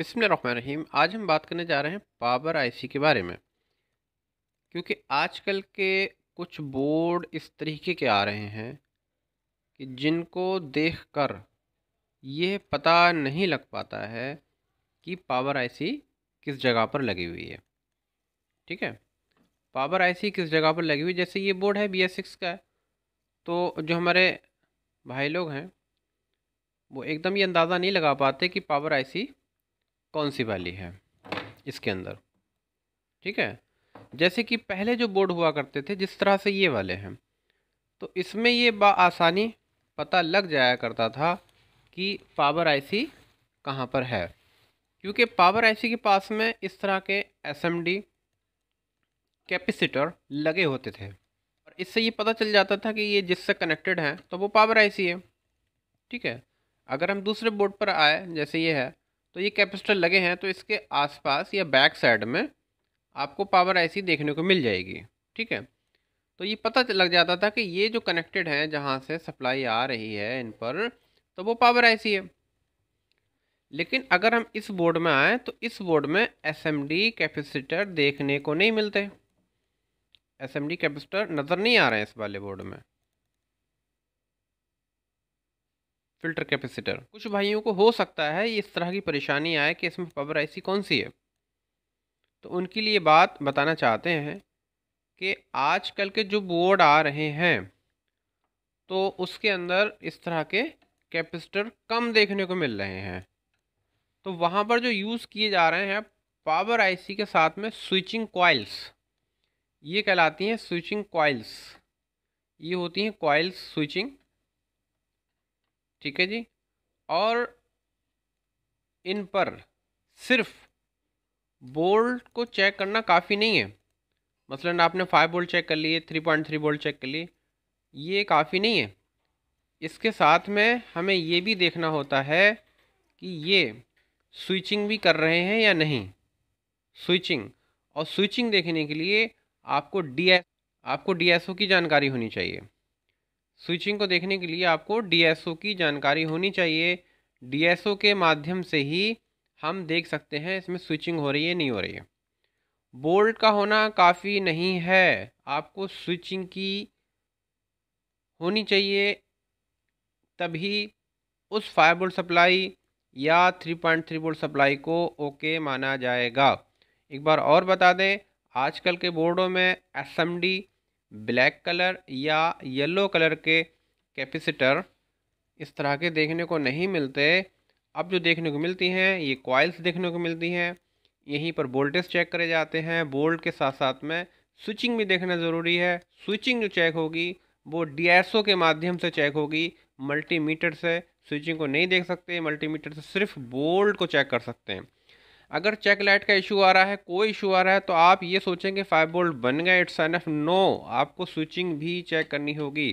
बिसमीम आज हम बात करने जा रहे हैं पावर आईसी के बारे में क्योंकि आजकल के कुछ बोर्ड इस तरीके के आ रहे हैं कि जिनको देखकर यह पता नहीं लग पाता है कि पावर आईसी किस जगह पर लगी हुई है ठीक है पावर आईसी किस जगह पर लगी हुई जैसे ये बोर्ड है बी एस सिक्स का तो जो हमारे भाई लोग हैं वो एकदम ये अंदाज़ा नहीं लगा पाते कि पावर आईसी कौन सी वाली है इसके अंदर ठीक है जैसे कि पहले जो बोर्ड हुआ करते थे जिस तरह से ये वाले हैं तो इसमें ये आसानी पता लग जाया करता था कि पावर आईसी कहाँ पर है क्योंकि पावर आईसी के पास में इस तरह के एसएमडी कैपेसिटर लगे होते थे और इससे ये पता चल जाता था कि ये जिससे कनेक्टेड हैं तो वो पावर आईसी है ठीक है अगर हम दूसरे बोर्ड पर आए जैसे ये है तो ये कैपेसिटर लगे हैं तो इसके आसपास या बैक साइड में आपको पावर ऐसी देखने को मिल जाएगी ठीक है तो ये पता लग जाता था कि ये जो कनेक्टेड हैं जहाँ से सप्लाई आ रही है इन पर तो वो पावर ऐसी है लेकिन अगर हम इस बोर्ड में आएँ तो इस बोर्ड में एस कैपेसिटर देखने को नहीं मिलते एस कैपेसिटर नज़र नहीं आ रहे हैं इस वाले बोर्ड में फिल्टर कैपेसिटर कुछ भाइयों को हो सकता है इस तरह की परेशानी आए कि इसमें पावर ऐसी कौन सी है तो उनके लिए बात बताना चाहते हैं कि आजकल के जो बोर्ड आ रहे हैं तो उसके अंदर इस तरह के कैपेसिटर कम देखने को मिल रहे हैं तो वहाँ पर जो यूज़ किए जा रहे हैं पावर आईसी के साथ में स्विचिंग कॉइल्स ये कहलाती हैं स्विचिंग कॉइल्स ये होती हैं कॉइल्स स्विचिंग ठीक है जी और इन पर सिर्फ बोल्ट को चेक करना काफ़ी नहीं है मसलन आपने फाइव बोल्ट चेक कर लिए three point three volt check कर लिए ये काफ़ी नहीं है इसके साथ में हमें ये भी देखना होता है कि ये स्विचिंग भी कर रहे हैं या नहीं स्विचिंग और स्विचिंग देखने के लिए आपको डी आपको डी की जानकारी होनी चाहिए स्विचिंग को देखने के लिए आपको डीएसओ की जानकारी होनी चाहिए डीएसओ के माध्यम से ही हम देख सकते हैं इसमें स्विचिंग हो रही है नहीं हो रही है बोल्ट का होना काफ़ी नहीं है आपको स्विचिंग की होनी चाहिए तभी उस फाइव बोल्ट सप्लाई या three point three volt supply को ओके माना जाएगा एक बार और बता दें आजकल के बोर्डों में S M D black colour या येलो कलर के कैपेसिटर इस तरह के देखने को नहीं मिलते अब जो देखने को मिलती हैं ये कॉइल्स देखने को मिलती हैं यहीं पर वोल्टेज चेक करे जाते हैं बोल्ट के साथ साथ में स्विचिंग भी देखना ज़रूरी है स्विचिंग जो चेक होगी वो डी के माध्यम से चेक होगी मल्टीमीटर से स्विचिंग को नहीं देख सकते मल्टीमीटर से सिर्फ बोल्ट को चेक कर सकते हैं अगर चेक लाइट का इशू आ रहा है कोई इशू आ रहा है तो आप ये सोचेंगे फाइव बोल्ट बन गए इट्स एन एफ नो आपको स्विचिंग भी चेक करनी होगी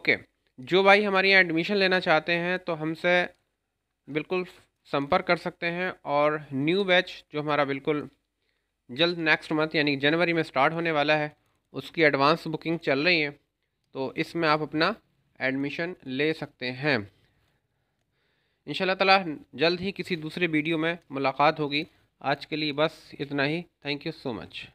ओके जो भाई हमारे यहाँ एडमिशन लेना चाहते हैं तो हमसे बिल्कुल संपर्क कर सकते हैं और न्यू बैच जो हमारा बिल्कुल जल्द नेक्स्ट मंथ यानी जनवरी में स्टार्ट होने वाला है उसकी एडवांस बुकिंग चल रही है तो इसमें आप अपना एडमिशन ले सकते हैं इन ताला जल्द ही किसी दूसरे वीडियो में मुलाकात होगी आज के लिए बस इतना ही थैंक यू सो मच